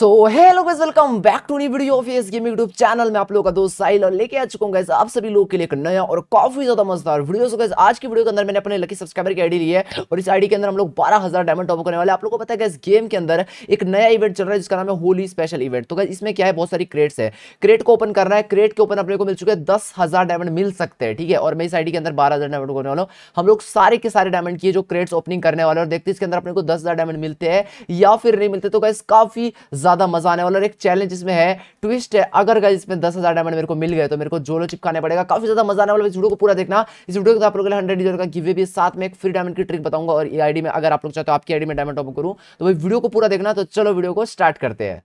So hello guys welcome back to new video of S gaming YouTube channel में आप लोगों का दोस्त साहिल और लेके आ चुका हूं गाइस आप सभी लोगों के लिए एक नया और काफी ज्यादा मजेदार वीडियो सो गाइस आज की वीडियो के अंदर मैंने अपने लकी सब्सक्राइबर की आईडी ली है और इस आईडी के अंदर हम लोग 12000 डायमंड टॉप करने वाले आप लोगों को पता है गाइस गेम के अंदर एक नया इवेंट चल रहा है जिसका नाम है होली स्पेशल इवेंट तो गाइस इसमें क्या है बहुत सारी क्रेट्स है क्रेट को ओपन करना है क्रेट के ओपन अपने को मिल चुके हैं दस डायमंड मिल सकते हैं ठीक है और मैं इस आईडी के अंदर 12000 डायमंड करने वाला हूं हम लोग सारे के सारे डायमंड किए जो क्रेट्स ओपनिंग करने वाले और देखते हैं इसके अंदर अपने को 10000 डायमंड मिलते हैं या फिर नहीं मिलते तो गाइस काफी ज़्यादा मजा आने वाला और एक चैलेंज इसमें है ट्विस्ट है अगर गाइज इसमें दस हज़ार डायमंड मेरे को मिल गए तो मेरे को जोलो चिपकाने पड़ेगा काफी ज़्यादा मजा आने वाला इस वीडियो को पूरा देखना इस वीडियो को आप लोगों के लिए हंड्रेड डॉलर का गिवे भी साथ में एक फ्री डायमंड की ट्रिक बताऊंगा और आईडी में अगर आप लोग चाहते हो आपकी आईडी में डायमंड टॉप करूँ तो भाई वीडियो को पूरा देखना तो चलो वीडियो को स्टार्ट करते हैं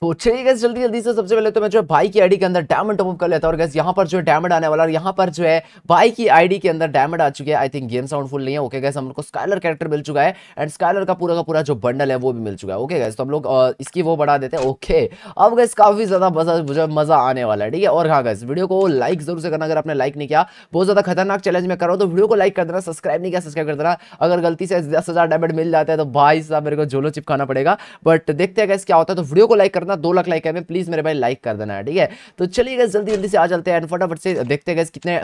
तो चलिए अच्छा गैस जल्दी जल्दी से सबसे पहले तो मैं जो है भाई की आईडी के अंदर डायमंड टॉपअप कर लेता हूँ और गैस यहाँ पर जो है डायमंड आने वाला और यहाँ पर जो है भाई की आईडी के अंदर डायमंड आ चुके हैं I think game sound full नहीं है ओके गैस हमको स्काइलर कैरेक्टर मिल चुका है एंड स्काइलर का पूरा का पूरा जो बंडल है वो भी मिल चुका है ओके गैस तो हम लोग इसकी वो बढ़ा देते हैं ओके अब गैस काफ़ी ज़्यादा मज़ा जो मज़ा आने वाला है ठीक है और हाँ गैस वीडियो को लाइक जरूर से करना अगर आपने लाइक नहीं किया बहुत ज़्यादा खतरनाक चैलेंज में करो तो वीडियो को लाइक कर देना सब्सक्राइब नहीं किया सब्सक्राइब कर देना अगर गलती से दस हज़ार डायमंड मिल जाता है तो भाई साहब मेरे को झोलो चिपकाना पड़ेगा बट देखते हैं गैस क्या होता है तो वीडियो को लाइक करना दो लाख लाइक है में प्लीज़ मेरे भाई लाइक कर देना ठीक है तो चलिए गए जल्दी जल्दी से आ चलते हैं फटाफट से देखते गए कितने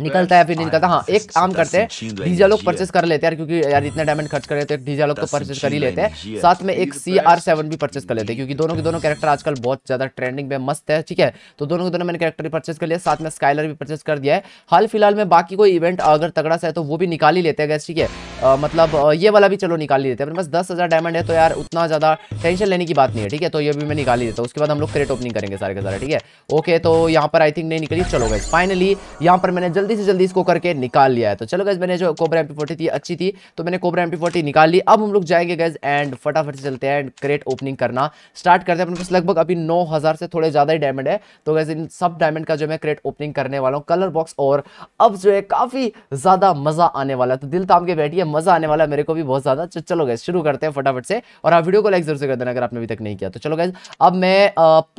निकलता है फिर नहीं निकलता हाँ एक काम करते हैं डीजा लोग परचेस कर लेते हैं क्योंकि यार इतना डायमंड खर्च कर करे तो डीजा लोग तो परचेस कर ही लेते हैं साथ में एक सी आर सेवन भी परचेस कर लेते हैं क्योंकि दोनों के दोनों कैरेक्टर आजकल बहुत ज्यादा ट्रेंडिंग में मस्त है ठीक है तो दोनों के दोनों मैंने कैरेक्टर भी परचेस कर लिया साथ में स्काइलर भी परचेस कर दिया है हाल फिलहाल में बाकी कोई इवेंट अगर तगड़ा सा है तो वो भी निकाल ही लेते हैं गैस ठीक है आ, मतलब ये वाला भी चलो निकाल ही देते हैं अपने पास दस हज़ार डायमंड है तो यार उतना ज़्यादा टेंशन लेने की बात नहीं है ठीक है तो ये भी मैं निकाल ही देता हूँ उसके बाद हम लोग क्रेट ओपनिंग करेंगे सारे के सारे ठीक है ओके तो यहाँ पर आई थिंक नहीं निकली चलो गए फाइनली यहाँ पर मैंने जल्दी से जल्दी इसको करके निकाल लिया है तो चलो गए मैंने जो कोबरा एम थी अच्छी थी तो मैंने कोबरा एम निकाल ली अब हम लोग जाएंगे गैस एंड फटाफट से चलते हैं एंड क्रेट ओपनिंग करना स्टार्ट करते हैं अपने पास लगभग अभी नौ से थोड़े ज़्यादा ही डायमंड है तो गैस इन सब डायमंड का जो मैं क्रेट ओपनिंग करने वाला हूँ कलर बॉक्स और अब जो है काफ़ी ज़्यादा मज़ा आने वाला है तो दिल ताम के बैठिए मजा आने वाला है मेरे को भी बहुत ज्यादा चलो गए शुरू करते हैं फटाफट से और आप वीडियो को लाइक जरूर से कर देना अगर आपने अभी तक नहीं किया तो चलो गए अब मैं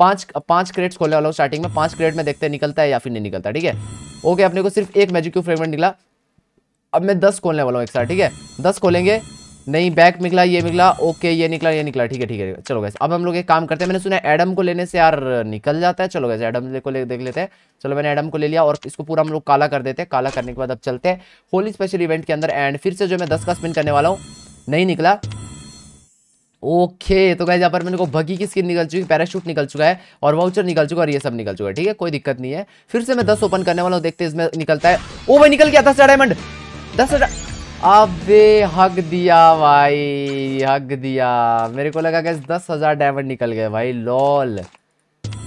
पांच पांच क्रेड्स खोलने वाला हूँ स्टार्टिंग में पांच क्रेड में देखते निकलता है या फिर नहीं निकलता ठीक है ओके अपने को सिर्फ एक मैजिक्यू फ्रेगमेंट निकला अब मैं दस खोलने वाला हूँ एक साथ ठीक है दस खोलेंगे नहीं बैक निकला ये निकला ओके ये निकला ये निकला ठीक है ठीक है चलो गैस अब हम लोग एक काम करते हैं मैंने सुना एडम को लेने से यार निकल जाता है चलो गैस एडम को ले देख लेते हैं चलो मैंने एडम को ले लिया और इसको पूरा हम लोग काला कर देते हैं काला करने के बाद अब चलते हैं होली स्पेशल इवेंट के अंदर एंड फिर से जो मैं दस का स्पिन करने वाला हूँ नहीं निकला ओके तो गैस यहाँ पर मेरे को भगी की स्किन निकल चुकी पैराशूट निकल चुका है और वाउचर निकल चुका है और ये सब निकल चुका है ठीक है कोई दिक्कत नहीं है फिर से मैं दस ओपन करने वाला हूँ देखते इसमें निकलता है ओ भाई निकल गया दस डायमंड दस हजार अबे हक दिया भाई हक दिया मेरे को लगा गैस दस हजार डायमंड निकल गए भाई लॉल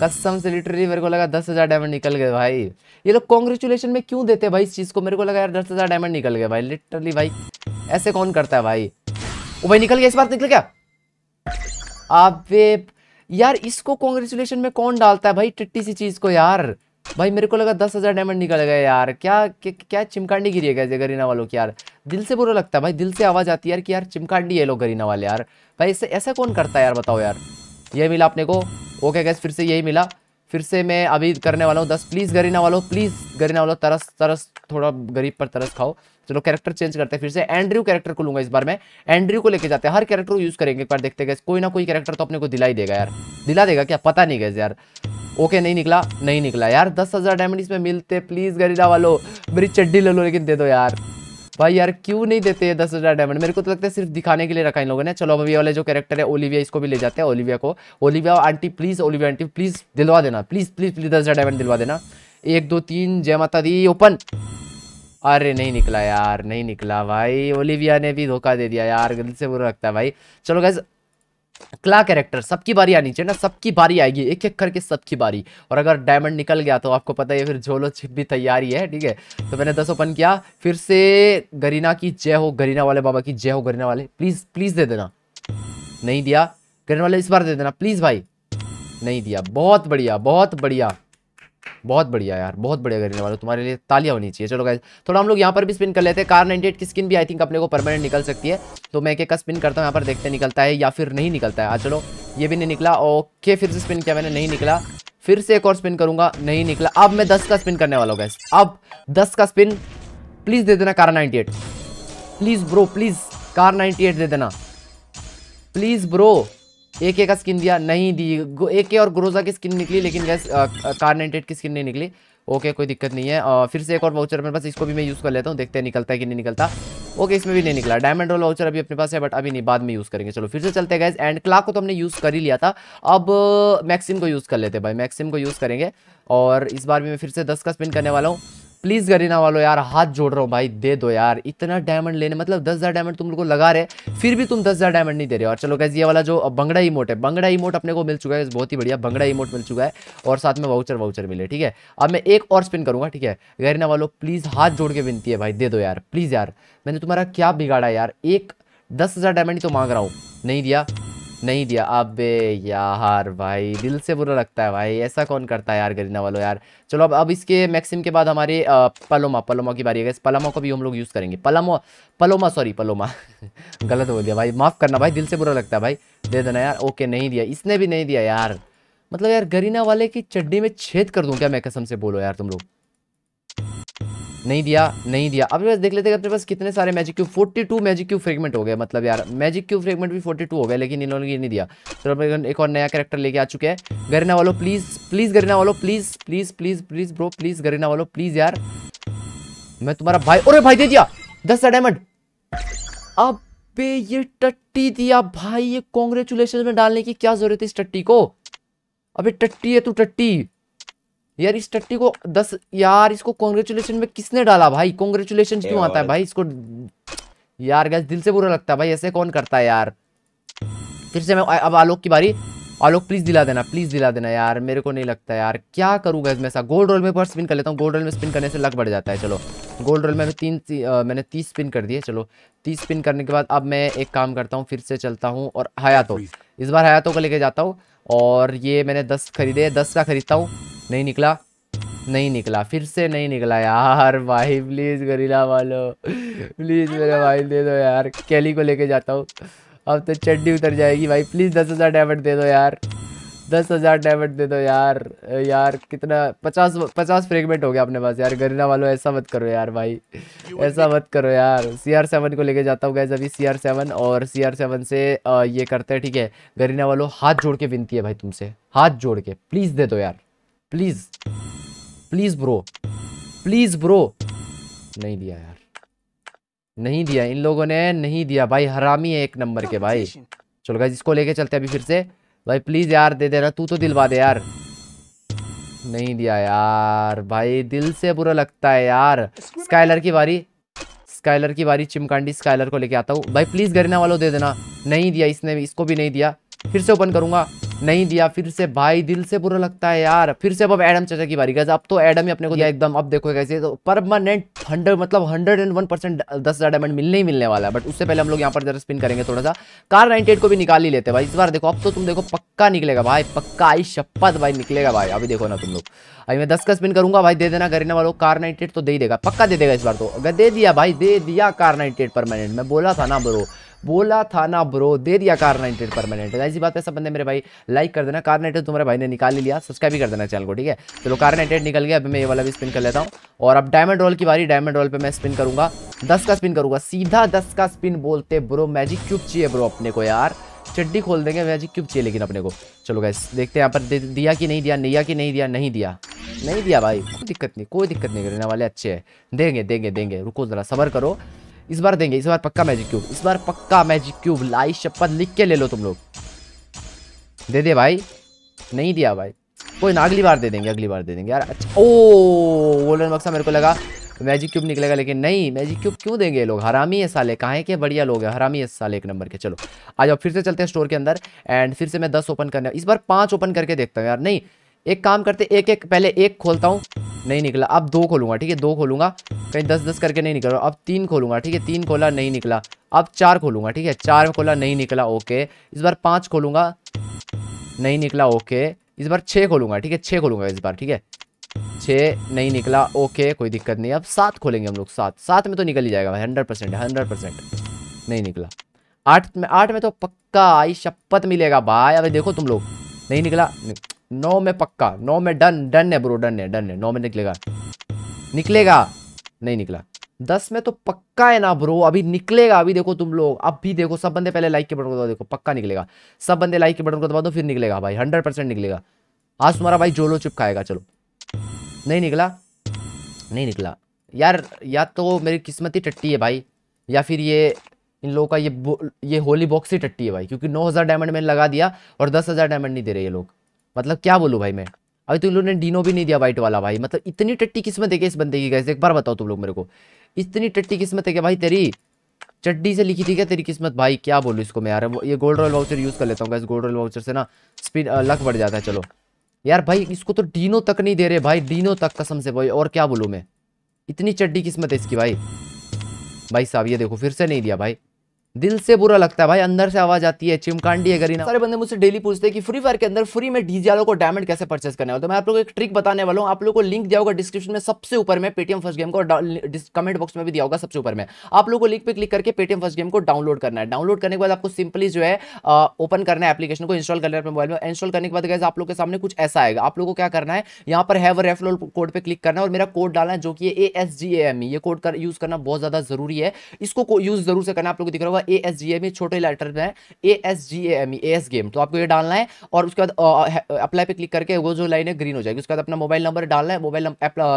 कसम से लिटरली मेरे को लगा दस हजार डायमंड निकल गए भाई ये लोग कॉन्ग्रेचुलेशन में क्यों देते भाई इस चीज़ को मेरे को लगा यार दस हजार डायमंड निकल गए भाई लिटरली भाई ऐसे कौन करता है भाई ओ भाई निकल गया इस बार निकल गया अब यार इसको कॉन्ग्रेचुलेशन में कौन डालता है भाई टिट्टी सी चीज़ को यार भाई मेरे को लगा दस हज़ार डायमंड निकल गए यार क्या क्या, क्या चिमकांडी गिरी है गरीना वालों की यार दिल से बुरा लगता है भाई दिल से आवाज़ आती है यार कि यार चिमकांडी है लोग गरीना वाले यार भाई इससे ऐसा कौन करता है यार बताओ यार ये मिला अपने को ओके गैस फिर से यही मिला फिर से मैं अभी करने वाला हूँ दस प्लीज़ गरीना वालों प्लीज़ गरीना वालों तरस तरस थोड़ा गरीब पर तरस खाओ चलो कैरेक्टर चेंज करते हैं फिर से एंड्रयू कैरेक्टर को लूंगा इस बार मैं एंड्रयू को लेके जाते हैं हर कैरेक्टर को यूज करेंगे एक बार देखते गए कोई ना कोई कैरेक्टर तो अपने को दिला ही देगा यार दिला देगा क्या पता नहीं गए यार ओके नहीं निकला नहीं निकला यार दस हजार डायमंड इसमें मिलते प्लीज गरीदा वालो मेरी चड्डी ले लो लेकिन दे दो यार भाई यार क्यों नहीं देते हैं दस हज़ार डायमंड मेरे को तो लगता है सिर्फ दिखाने के लिए रखा इन लोगों ने चलो अभी वाले जो कैरेक्टर है ओलिविया इसको भी ले जाते हैं ओलिविया को Olivia aunty please Olivia aunty please दिलवा देना प्लीज़ प्लीज़ प्लीज़ दस हज़ार डायमंड दिलवा देना एक दो तीन जय माता दी ओपन अरे नहीं निकला यार नहीं निकला भाई ओलिविया ने भी धोखा दे दिया यार गलत से बुरा लगता है भाई चलो गैस क्ला कैरेक्टर सबकी बारी आनी चाहिए ना सबकी बारी आएगी एक एक करके सबकी बारी और अगर डायमंड निकल गया तो आपको पता है फिर झोलो छिप भी तैयारी है ठीक है तो मैंने दस ओपन किया फिर से गरीना की जय हो गरीना वाले बाबा की जय हो गरीना वाले प्लीज़ प्लीज़ दे देना नहीं दिया गरीना वाले इस बार दे देना प्लीज़ भाई नहीं दिया बहुत बढ़िया बहुत बढ़िया बहुत बढ़िया यार बहुत बढ़िया करने वाले तुम्हारे लिए तालियां होनी चाहिए चलो गाइज थोड़ा हम लोग यहाँ पर भी स्पिन कर लेते हैं कार 98 की स्किन भी आई थिंक अपने को परमानेंट निकल सकती है तो मैं एक एक स्पिन करता हूँ यहाँ पर देखते निकलता है या फिर नहीं निकलता है आ हाँ, चलो ये भी नहीं निकला ओके फिर से स्पिन किया मैंने नहीं निकला फिर से एक और स्पिन करूंगा नहीं निकला अब मैं दस का स्पिन करने वाला हूँ गैस अब दस का स्पिन प्लीज़ दे देना car ninety please bro please car ninety दे देना प्लीज़ ब्रो ए के का स्किन दिया नहीं दी ए के और ग्रोजा की स्किन निकली लेकिन गैस कार्नेटेड की स्किन नहीं निकली ओके कोई दिक्कत नहीं है आ, फिर से एक और वाउचर मेरे पास इसको भी मैं यूज़ कर लेता हूँ देखते हैं निकलता है कि नहीं निकलता ओके इसमें भी नहीं निकला डायमंड रोल वाउचर अभी अपने पास है बट अभी नहीं बाद में यूज़ करेंगे चलो फिर से चलते हैं गैस एंड क्लाक को तो हमने यूज़ कर ही लिया था अब मैक्सिम को यूज़ कर लेते भाई मैक्सिम को यूज़ करेंगे और इस बार भी मैं फिर से दस का स्पिन करने वाला हूँ प्लीज़ गरीना वालों यार हाथ जोड़ रहा हूँ भाई दे दो यार इतना डायमंड लेने मतलब दस हज़ार डायमंड तुम लोग लगा रहे फिर भी तुम दस हज़ार डायमंड नहीं दे रहे और चलो कैसे ये वाला जो बंगड़ा इमोट है बंगड़ा इमोट अपने को मिल चुका है बहुत ही बढ़िया बंगड़ा इमोट मिल चुका है और साथ में वाउचर वाउचर मिले ठीक है अब मैं एक और स्पिन करूंगा ठीक है गरीना वालों प्लीज़ हाथ जोड़ के विनती है भाई दे दो यार प्लीज़ यार मैंने तुम्हारा क्या बिगाड़ा यार एक दस हज़ार डायमंड तो मांग रहा हूँ नहीं दिया नहीं दिया अबे यार भाई दिल से बुरा लगता है भाई ऐसा कौन करता है यार गरीना वालों यार चलो अब अब इसके मैक्सिम के बाद हमारे पलोमा पलोमा की बारी है पलोमा को भी हम लोग यूज़ करेंगे पलामो पलोमा सॉरी पलोमा गलत बोल दिया भाई माफ़ करना भाई दिल से बुरा लगता है भाई दे देना यार ओके नहीं दिया इसने भी नहीं दिया यार मतलब यार गरीना वाले की चड्डी में छेद कर दूँ क्या मैं कसम से बोलो यार तुम लोग नहीं दिया नहीं दिया अब देख लेते हैं अपने पास कितने सारे magic cube forty two magic cube fragment हो गए मतलब यार मैजिक क्यूब फ्रेगमेंट भी फोर्टी टू हो गए लेकिन इन्होंने ये नहीं दिया तो एक और नया करेक्टर लेके आ चुके हैं गरीना वालो प्लीज़ प्लीज़ गरीना वालो please please please please bro please Garena वालो प्लीज़ यार मैं तुम्हारा भाई अरे भाई दे दिया दस डायमंड अब ये टट्टी दिया भाई ये कॉन्ग्रेचुलेशन में डालने की क्या जरूरत है इस टट्टी को अबे टट्टी है तू टट्टी यार इस टट्टी को दस यार इसको कॉन्ग्रेचुलेशन में किसने डाला भाई कॉन्ग्रेचुलेशन क्यों आता है भाई इसको यार गैस दिल से बुरा लगता है भाई ऐसे कौन करता है यार फिर से मैं अब आलोक की बारी आलोक प्लीज़ दिला देना प्लीज़ दिला देना यार मेरे को नहीं लगता यार क्या करूँ गैस मैं ऐसा गोल्ड रोल में पर स्पिन कर लेता हूँ गोल्ड रोल में स्पिन करने से लग बढ़ जाता है चलो गोल्ड रोल में तीन ती, आ, मैंने तीस स्पिन कर दिए चलो तीस स्पिन करने के बाद अब मैं एक काम करता हूँ फिर से चलता हूँ और हयातो इस बार हयातो को लेके जाता हूँ और ये मैंने दस खरीदे दस का खरीदता हूँ नहीं निकला नहीं निकला फिर से नहीं निकला यार भाई प्लीज़ गरीला वालो प्लीज़ मेरा भाई दे दो यार कैली को लेके जाता हूँ अब तो चड्डी उतर जाएगी भाई प्लीज़ दस हज़ार डेबिट दे दो यार दस हज़ार डेबिट दे दो यार यार कितना पचास पचास फ्रेगमेंट हो गया अपने पास यार गरीना वालों ऐसा मत करो यार भाई ऐसा मत करो यार सी आर सेवन को लेके जाता हूँ गैस अभी सी आर सेवन और सी आर सेवन से ये करते हैं ठीक है गरीना वालों हाथ जोड़ के विनती है भाई तुमसे हाथ जोड़ के प्लीज़ दे दो यार please please bro please bro नहीं दिया यार नहीं दिया इन लोगों ने नहीं दिया भाई हरामी है एक नंबर के भाई चलो भाई इसको लेके चलते अभी फिर से भाई प्लीज यार दे देना तू तो दिलवा दे यार नहीं दिया यार भाई दिल से बुरा लगता है यार स्काइलर की बारी स्काइलर की बारी चिमकांडी स्काइलर को लेके आता हूँ भाई प्लीज गरीना वालों दे देना नहीं दिया इसने भी इसको भी नहीं दिया फिर से ओपन करूंगा नहीं दिया फिर से भाई दिल से बुरा लगता है यार फिर से अब एडम चाचा की बारी अब तो एडम ही अपने को दिया एकदम अब देखो कैसे तो परमानेंट हंड्रेड मतलब हंड्रेड एंड वन परसेंट दस हजार डायमंड मिलने ही मिलने वाला है बट उससे पहले हम लोग यहाँ पर जरा स्पिन करेंगे थोड़ा सा कार नाइनटी को भी निकाल ही लेते भाई इस बार देखो अब तो तुम देखो पक्का निकलेगा भाई पक्का आई शपथ भाई निकलेगा भाई अभी देखो ना तुम लोग अभी मैं दस का स्पिन करूंगा भाई दे देना करने वालों कार नाइनटी तो दे देगा पक्का दे देगा इस बार तो अगर दे दिया भाई दे दिया कार नाइनटी परमानेंट मैं बोला था ना बोलो बोला था ना ब्रो दे दिया कार नाइनटेड परमानेंट ऐसी बात पे सब बंदे मेरे भाई लाइक कर देना कार नाइटेड तुम्हारे भाई ने निकाल ही लिया सब्सक्राइब भी कर देना चैनल को ठीक है चलो कार नाइटेड निकल गया अभी मैं ये वाला भी स्पिन कर लेता हूँ और अब डायमंड रोल की बारी डायमंड रोल पर मैं स्पिन करूँगा दस का स्पिन करूँगा सीधा दस का स्पिन बोलते ब्रो मैजिक क्यूब चाहिए ब्रो अपने को यार चड्डी खोल देंगे मैजिक क्यूब चाहिए लेकिन अपने को चलो गैस देखते हैं यहाँ पर दिया कि नहीं दिया नैया कि नहीं दिया नहीं दिया नहीं दिया भाई कोई दिक्कत नहीं कोई दिक्कत नहीं करने वाले अच्छे हैं देंगे देंगे देंगे रुको ज़रा सबर करो इस बार देंगे इस बार पक्का मैजिक क्यूब इस बार पक्का मैजिक क्यूब लाई शपथ लिख के ले लो तुम लोग दे दे भाई नहीं दिया भाई कोई ना अगली बार दे देंगे अगली बार दे देंगे यार अच्छा ओ गोल्डन बक्सा मेरे को लगा मैजिक क्यूब निकलेगा लेकिन नहीं मैजिक क्यूब क्यों देंगे लोग हरामी है साले कहाँ के बढ़िया लोग हैं हरामी है साले एक नंबर के चलो आ जाओ फिर से चलते हैं स्टोर के अंदर एंड फिर से मैं दस ओपन करने इस बार पाँच ओपन करके देखता हूँ यार नहीं एक काम करते एक एक पहले एक खोलता हूँ नहीं निकला अब दो खोलूंगा ठीक है दो खोलूंगा कहीं दस दस करके नहीं निकल रहा अब तीन खोलूंगा ठीक है तीन खोला नहीं निकला अब चार खोलूंगा ठीक है चार खोला नहीं निकला ओके इस बार पाँच खोलूंगा नहीं निकला ओके इस बार छः खोलूंगा ठीक है छः खोलूंगा इस बार ठीक है छः नहीं निकला ओके कोई दिक्कत नहीं अब सात खोलेंगे हम लोग सात सात में तो निकल ही जाएगा भाई हंड्रेड परसेंट हंड्रेड परसेंट नहीं निकला आठ में आठ में तो पक्का आई शपथ मिलेगा भाई अभी देखो तुम लोग नहीं निकला नौ में पक्का नौ में डन डन है ब्रो डन है डन है नौ में निकलेगा निकलेगा नहीं निकला दस में तो पक्का है ना ब्रो अभी निकलेगा अभी देखो तुम लोग अब भी देखो सब बंदे पहले लाइक के बटन को दबा देखो पक्का निकलेगा सब बंदे लाइक के बटन को दबा दो फिर निकलेगा भाई हंड्रेड परसेंट निकलेगा आज तुम्हारा भाई जोलो चिपकाएगा चलो नहीं निकला नहीं निकला यार या तो मेरी किस्मत ही टट्टी है भाई या फिर ये इन लोगों का ये ये होली बॉक्स ही टट्टी है भाई क्योंकि नौ हज़ार डायमंड मैंने लगा दिया और दस हज़ार डायमंड नहीं दे रहे ये लोग मतलब क्या बोलूँ भाई मैं अभी तो लोगों ने डीनो भी नहीं दिया वाइट वाला भाई मतलब इतनी टट्टी किस्मत है कि इस बंदे की गैस एक बार बताओ तुम लोग मेरे को इतनी टट्टी किस्मत है कि भाई तेरी चड्डी से लिखी थी क्या तेरी किस्मत भाई क्या बोलूँ इसको मैं यार ये गोल्ड रॉयल वाउचर यूज़ कर लेता हूँ गैस गोल्ड रॉयल वाउचर से ना स्पीड लक बढ़ जाता है चलो यार भाई इसको तो डीनो तक नहीं दे रहे भाई डीनो तक कसम से भाई और क्या बोलूँ मैं इतनी चड्डी किस्मत है इसकी भाई भाई साहब ये देखो फिर से नहीं दिया भाई दिल से बुरा लगता है भाई अंदर से आवाज आती है चिमकांडी है हाँ। गरीना सारे बंदे मुझसे डेली पूछते हैं कि फ्री फायर के अंदर फ्री में डीजीआलो को डायमंड कैसे परचेस करने वाला तो मैं आप लोगों को एक ट्रिक बताने वाला हूँ आप लोगों को लिंक दिया होगा डिस्क्रिप्शन में सबसे ऊपर में पेटीएम फर्स्ट गेम को कमेंट बॉक्स में भी दिया होगा सबसे ऊपर में आप लोगों को लिंक पे क्लिक करके पेटीएम फर्स्ट गेम को डाउनलोड करना है डाउनलोड करने के बाद आपको सिंपली जो है ओपन करना है एप्लीकेशन को इंस्टॉल करना है अपने मोबाइल में इंस्टॉल करने के बाद गैस आप लोग के सामने कुछ ऐसा आएगा आप लोगों को क्या करना है यहाँ पर हैव रेफरल कोड पर क्लिक करना है और मेरा कोड डालना है जो कि ए एस जी एम ये कोड e। यूज करना बहुत ज्यादा जरूरी है इसको यूज जरूर से करना आप लोग दिख रहा होगा ए एस जी एम ई छोटे लेटर में A S G M E A S game तो आपको ये डालना है और उसके बाद अप्लाई पे क्लिक करके वो जो लाइन है ग्रीन हो जाएगी उसके बाद अपना मोबाइल नंबर डालना है mobile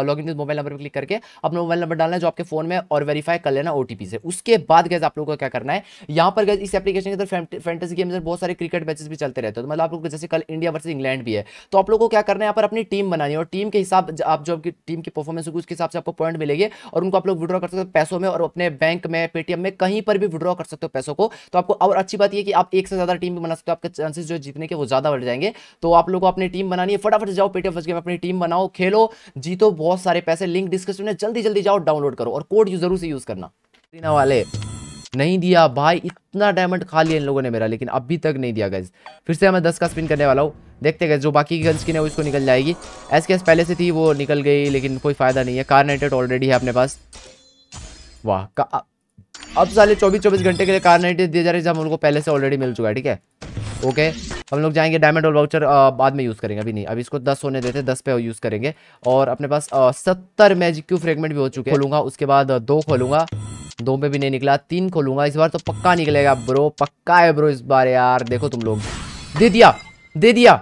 log in mobile number पर क्लिक करके अपना मोबाइल नंबर डालना है जो आपके फोन में और वेरीफाई कर लेना ओ से उसके बाद गैस आप लोग को क्या करना है यहाँ पर गैस इस एप्लीकेशन के अंदर फैंटेसी गेम बहुत सारे क्रिकेट मैचेस भी चलते रहते हैं तो मतलब आप लोग जैसे कल इंडिया वर्सेज इंग्लैंड भी है तो आप लोगों को क्या करना है यहाँ पर अपनी टीम बनानी है और टीम के हिसाब आप जो आपकी टीम की परफॉर्मेंस होगी उसके हिसाब से आपको पॉइंट मिलेगी और उनको आप लोग विड्रॉ कर सकते हैं पैसों में और अपने बैंक में पेटीएम में कहीं पर भी विड्रॉ कर सकते हो सकते हो पैसों को तो आपको और अच्छी बात यह कि आप एक से ज़्यादा टीम भी बना सकते हो आपके चांसेस जो जीतने के वो ज़्यादा बढ़ जाएंगे तो आप लोग को अपनी टीम बनानी है फटाफट जाओ पेटीएम फर्स्ट गेम अपनी टीम बनाओ खेलो जीतो बहुत सारे पैसे लिंक डिस्क्रिप्शन में जल्दी जल्दी जाओ डाउनलोड करो और कोड जरूर से यूज़ करना वाले नहीं दिया भाई इतना डायमंड खा लिया इन लोगों ने मेरा लेकिन अभी तक नहीं दिया गैस फिर से मैं दस का स्पिन करने वाला हूँ देखते गए जो बाकी की गन की है वो इसको निकल जाएगी एस के एस पहले से थी वो निकल गई लेकिन कोई फ़ायदा नहीं है कारनेटेड ऑलरेडी है अपने पास वाह का अब साले चौबीस चौबीस घंटे के लिए कार नाइटी दिए जा रहे है हम उनको पहले से ऑलरेडी मिल चुका है ठीक है ओके हम लोग जाएंगे डायमंड और वाउचर बाद में यूज़ करेंगे अभी नहीं अभी इसको दस होने देते दस पे यूज़ करेंगे और अपने पास सत्तर मैजिक क्यू फ्रेगमेंट भी हो चुके हैं खोलूंगा उसके बाद दो खोलूंगा दो पे भी नहीं निकला तीन खोलूंगा इस बार तो पक्का निकलेगा ब्रो पक्का है ब्रो इस बार यार देखो तुम लोग दे दिया दे दिया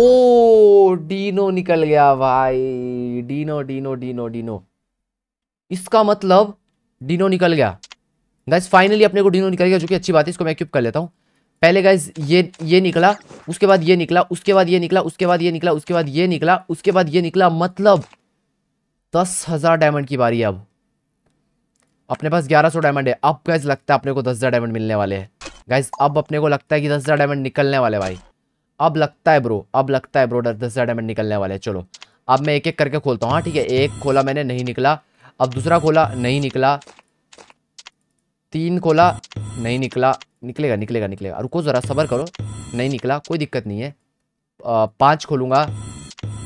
ओ डीनो निकल गया भाई डीनो डीनो डीनो डीनो इसका मतलब डीनो निकल गया गाइज फाइनली अपने को डिनो निकल गया जो कि अच्छी बात है इसको मैं क्यूब कर लेता हूँ पहले गाइज ये ये निकला उसके बाद ये निकला उसके बाद ये निकला उसके बाद ये निकला उसके बाद ये निकला उसके बाद ये निकला मतलब दस हज़ार डायमंड की बारी है अब अपने पास ग्यारह सौ डायमंड है अब गाइज लगता है अपने को दस हज़ार डायमंड मिलने वाले हैं गाइज अब अपने को लगता है कि दस हज़ार डायमंड निकलने वाले भाई अब लगता है ब्रो अब लगता है ब्रो दस हज़ार डायमंड निकलने वाले चलो अब मैं एक एक करके खोलता हूँ हाँ ठीक है एक खोला मैंने नहीं निकला अब दूसरा खोला नहीं निकला तीन खोला नहीं निकला निकलेगा निकलेगा निकलेगा रुको ज़रा सबर करो नहीं निकला कोई दिक्कत नहीं है पाँच खोलूँगा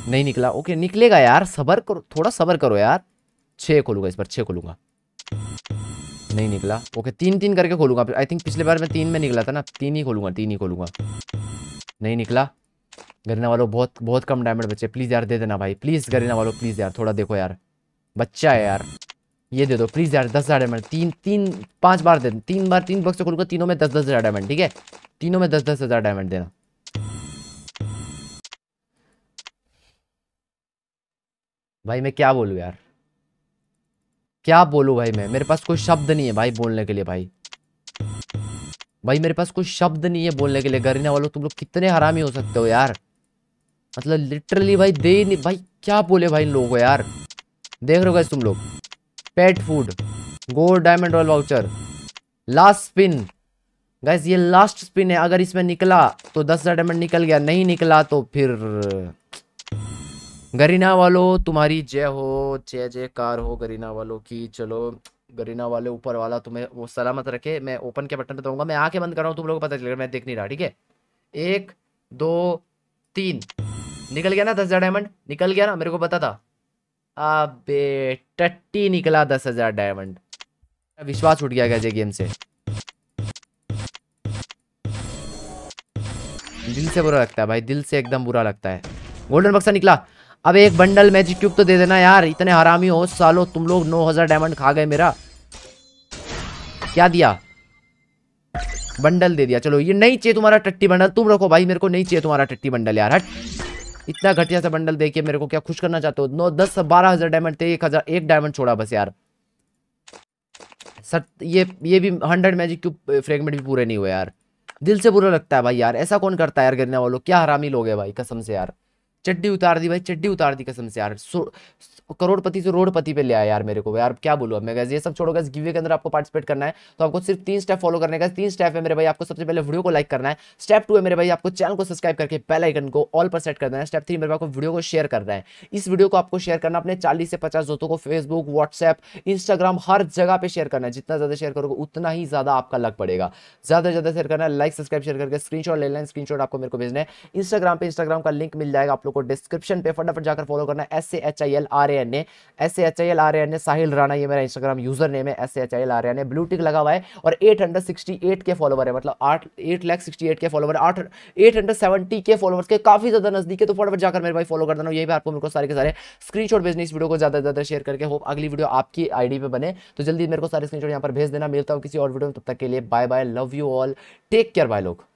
नहीं निकला ओके निकलेगा यार सबर करो थोड़ा सबर करो यार छः खोलूँगा इस बार छः खोलूँगा नहीं निकला ओके तीन तीन करके खोलूँगा आई थिंक पिछले बार मैं तीन में निकला था ना तीन ही खोलूँगा तीन ही खोलूँगा नहीं निकला गरीना वालों बहुत बहुत कम डायमंड बचे प्लीज़ यार दे देना भाई प्लीज़ गरीना वालों प्लीज़ यार थोड़ा देखो यार बच्चा है यार ये दे दो प्लीज़ यार दस हज़ार डायमंड तीन तीन पांच बार दे तीन बार तीन बॉक्स खोलूंगा तीनों में दस दस हज़ार डायमंड ठीक है तीनों में दस दस हज़ार डायमंड देना भाई मैं क्या बोलू यार क्या बोलू भाई मैं मेरे पास कोई शब्द नहीं है भाई बोलने के लिए भाई भाई मेरे पास कोई शब्द नहीं है बोलने के लिए गरीना वालों तुम लोग कितने हरामी हो सकते हो यार मतलब लिटरली भाई दे नहीं भाई क्या बोले भाई इन लोगों को यार देख रहे हो गए तुम लोग pet food gold diamond royal voucher last spin guys ये लास्ट स्पिन है अगर इसमें निकला तो दस हज़ार डायमंड निकल गया नहीं निकला तो फिर गरीना वालों तुम्हारी जय हो जय कार हो गरीना वालों की चलो गरीना वाले ऊपर वाला तुम्हें वो सलामत रखे मैं ओपन के बटन पे मैं आके बंद कर रहा हूँ तुम लोगों को पता चलेगा मैं देख नहीं रहा ठीक है एक दो तीन निकल गया ना दस हज़ार डायमंड निकल गया ना मेरे को पता था अबे टट्टी निकला दस हजार डायमंड विश्वास उठ गया गजे गेम से दिल से बुरा लगता है भाई दिल से एकदम बुरा लगता है गोल्डन बक्सा निकला अब एक बंडल मैजिक क्यूब तो दे देना यार इतने हरामी हो सालो तुम लोग नौ हजार डायमंड खा गए मेरा क्या दिया बंडल दे दिया चलो ये नहीं चाहिए तुम्हारा टट्टी बंडल तुम रखो भाई मेरे को नहीं चाहिए तुम्हारा टट्टी बंडल यार हट इतना घटिया सा बंडल देखिए मेरे को क्या खुश करना चाहते हो नौ दस बारह हजार डायमंड थे एक हजार एक डायमंड छोड़ा बस यार सर ये ये भी हंड्रेड मैजिक क्यूब फ्रेगमेंट भी पूरे नहीं हुए यार दिल से बुरा लगता है भाई यार ऐसा कौन करता है यार गिरने वालों क्या हरामी लोग है भाई कसम से यार चड्डी उतार दी भाई चड्डी उतार दी कसम से यार करोड़पति से रोडपति पे ले आया यार मेरे को यार क्या बोलो मैं गैस ये सब छोड़ो गैस गिवे के अंदर आपको पार्टिसिपेट करना है तो आपको सिर्फ तीन स्टेप फॉलो करने का तीन स्टेप है मेरे भाई आपको सबसे पहले वीडियो को लाइक करना है स्टेप टू है मेरे भाई आपको चैनल को सब्सक्राइब करके बेल आइकन को ऑल पर सेट करना है स्टेप थ्री मेरे भाई आपको वीडियो को शेयर करना है इस वीडियो को आपको शेयर करना अपने चालीस से पचास दोस्तों को फेसबुक व्हाट्सएप इंस्टाग्राम हर जगह पर शेयर करना है जितना ज़्यादा शेयर करोगे उतना ही ज़्यादा आपका लग पड़ेगा ज़्यादा ज़्यादा शेयर करना है लाइक सब्सक्राइब शेयर करके स्क्रीनशॉट ले लें स्क्रीनशॉट आपको मेरे को भेजना है इंस्टाग्राम पर इंस्टाग्राम का लिंक मिल जाएगा आप लोग को डिस्क्रिप्शन पे फटाफट जाकर फॉलो करना S A H I L R N A S H I L R N A Sahil Rana ये मेरा इंस्टाग्राम यूजर नेम है S H I L R N A blue tick लगा हुआ है और eight hundred sixty eight K follower है मतलब आठ eight lakh sixty eight K follower आठ eight hundred seventy K followers के काफी ज्यादा नजदीक है तो फटाफट जाकर मेरे भाई फॉलो कर देना यही भी आपको मेरे को सारे के सारे स्क्रीन शॉट भेजने इस वीडियो को ज्यादा ज्यादा शेयर करके होप अगली वीडियो आपकी आईडी पे बने तो जल्दी मेरे को सारे स्क्रीन शॉट यहाँ पर भेज देना मिलता हूँ किसी और वीडियो में तब तक के लिए bye bye love you all take care bye लोग